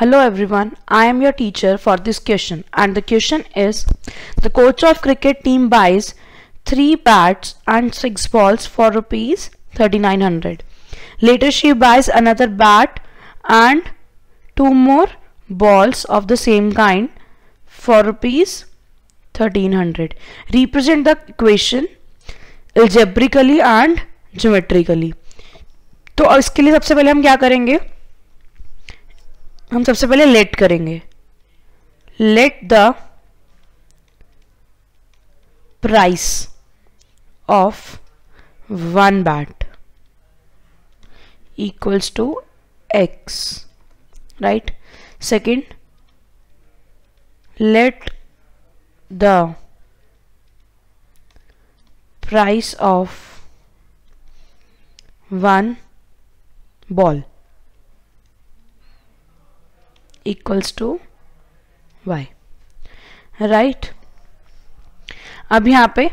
Hello everyone, I am your teacher for this question and the question is The coach of cricket team buys 3 bats and 6 balls for rupees 3900. Later she buys another bat and 2 more balls of the same kind for rupees 1300. Represent the equation algebraically and geometrically. तो इसके लिए सबसे पहले हम क्या करेंगे हम सबसे पहले लेट करेंगे let the price of one bat equals to x right second let the price of one ball equals to y right अब यहाँ पे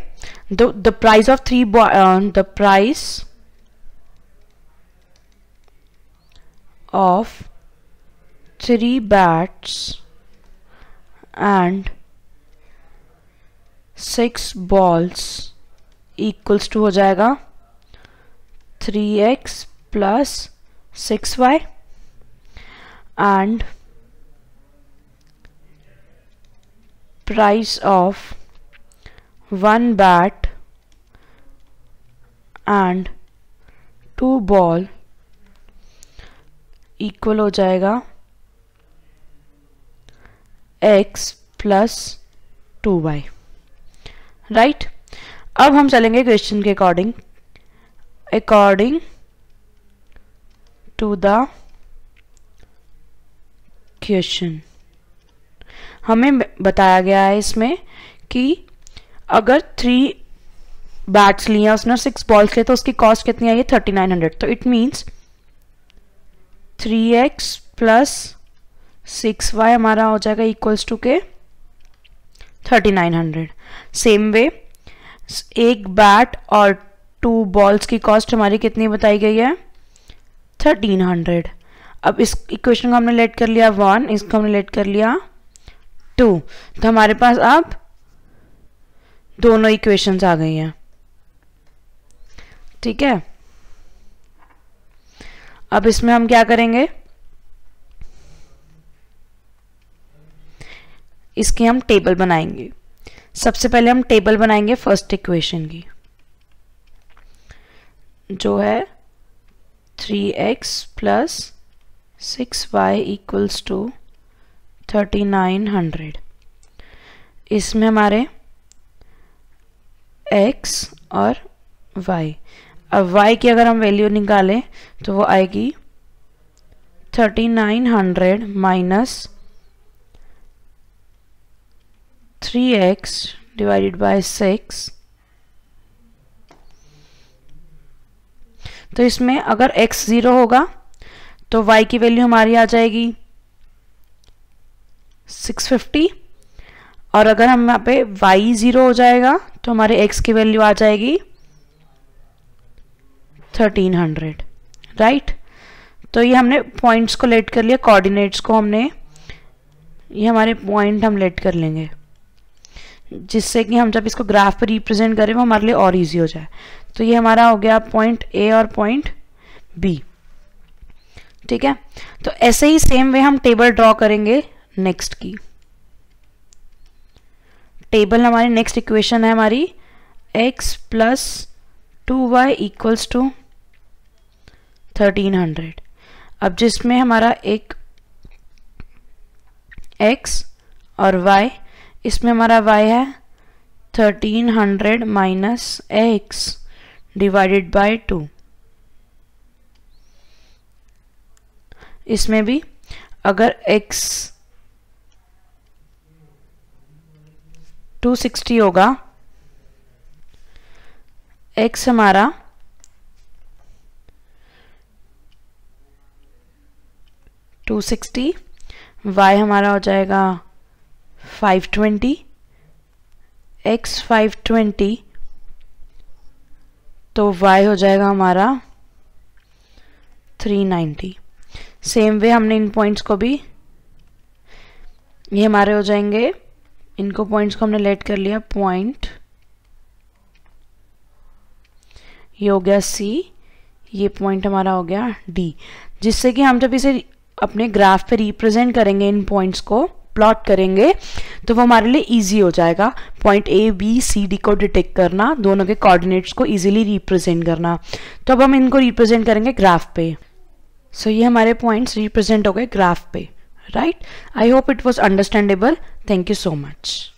the price of three the price of three bats and six balls equals to हो जाएगा three x plus six y and price of one bat and two ball equal हो जाएगा x plus two y right अब हम चलेंगे question के according according to the question हमें बताया गया है इसमें कि अगर थ्री बैट्स लिए उसने सिक्स बॉल्स लिए तो उसकी कॉस्ट कितनी आई है थर्टी नाइन हंड्रेड तो it means three x plus six y हमारा हो जाएगा इक्वल्स टू के thirty nine hundred same way एक बैट और टू बॉल्स की कॉस्ट हमारी कितनी बताई गई है थर्टीन हंड्रेड अब इस इक्वेशन को हमने लेट कर लिया वन इसको हमने लेट कर लिया टू तो हमारे पास अब दोनों इक्वेशंस आ गई हैं ठीक है अब इसमें हम क्या करेंगे इसकी हम टेबल बनाएंगे सबसे पहले हम टेबल बनाएंगे फर्स्ट इक्वेशन की जो है three x plus six y equals to thirty nine hundred इसमें हमारे एक्स और वाई अब वाई की अगर हम वैल्यू निकालें तो वो आएगी thirty nine hundred minus three x divided by six तो इसमें अगर x ज़ीरो होगा तो y की वैल्यू हमारी आ जाएगी सिक्स फिफ्टी और अगर हम यहाँ पे y ज़ीरो हो जाएगा तो हमारे x की वैल्यू आ जाएगी थर्टीन हंड्रेड राइट तो ये हमने पॉइंट्स को लेट कर लिया कोऑर्डिनेट्स को हमने ये हमारे पॉइंट हम लेट कर लेंगे जिससे कि हम जब इसको ग्राफ पर रिप्रेजेंट करें वो हमारे लिए और इजी हो जाए तो ये हमारा हो गया पॉइंट ए और पॉइंट बी ठीक है तो ऐसे ही सेम वे हम टेबल ड्रॉ करेंगे नेक्स्ट की टेबल हमारी नेक्स्ट इक्वेशन है हमारी x plus two y equals to thirteen hundred अब जिसमें हमारा एक x और y इसमें हमारा y है thirteen hundred minus x divided by two इसमें भी अगर x टू सिक्सटी होगा एक्स हमारा टू सिक्सटी वाई हमारा हो जाएगा five twenty x five twenty तो वाई हो जाएगा हमारा थ्री नाइन्टी सेम वे हमने इन पॉइंट्स को भी ये हमारे हो जाएंगे इनको पॉइंट्स को हमने लेट कर लिया पॉइंट ये हो गया सी ये पॉइंट हमारा हो गया डी जिससे कि हम जब इसे अपने ग्राफ पे रिप्रेजेंट करेंगे इन पॉइंट्स को प्लॉट करेंगे तो वो हमारे लिए इजी हो जाएगा point A B C D को डिटेक्ट करना दोनों के कोऑर्डिनेट्स को इजीली रिप्रेजेंट करना तो अब हम इनको रिप्रेजेंट करेंगे ग्राफ पे सो so, ये हमारे पॉइंट्स रिप्रेजेंट हो गए ग्राफ पे right i hope it was understandable thank you so much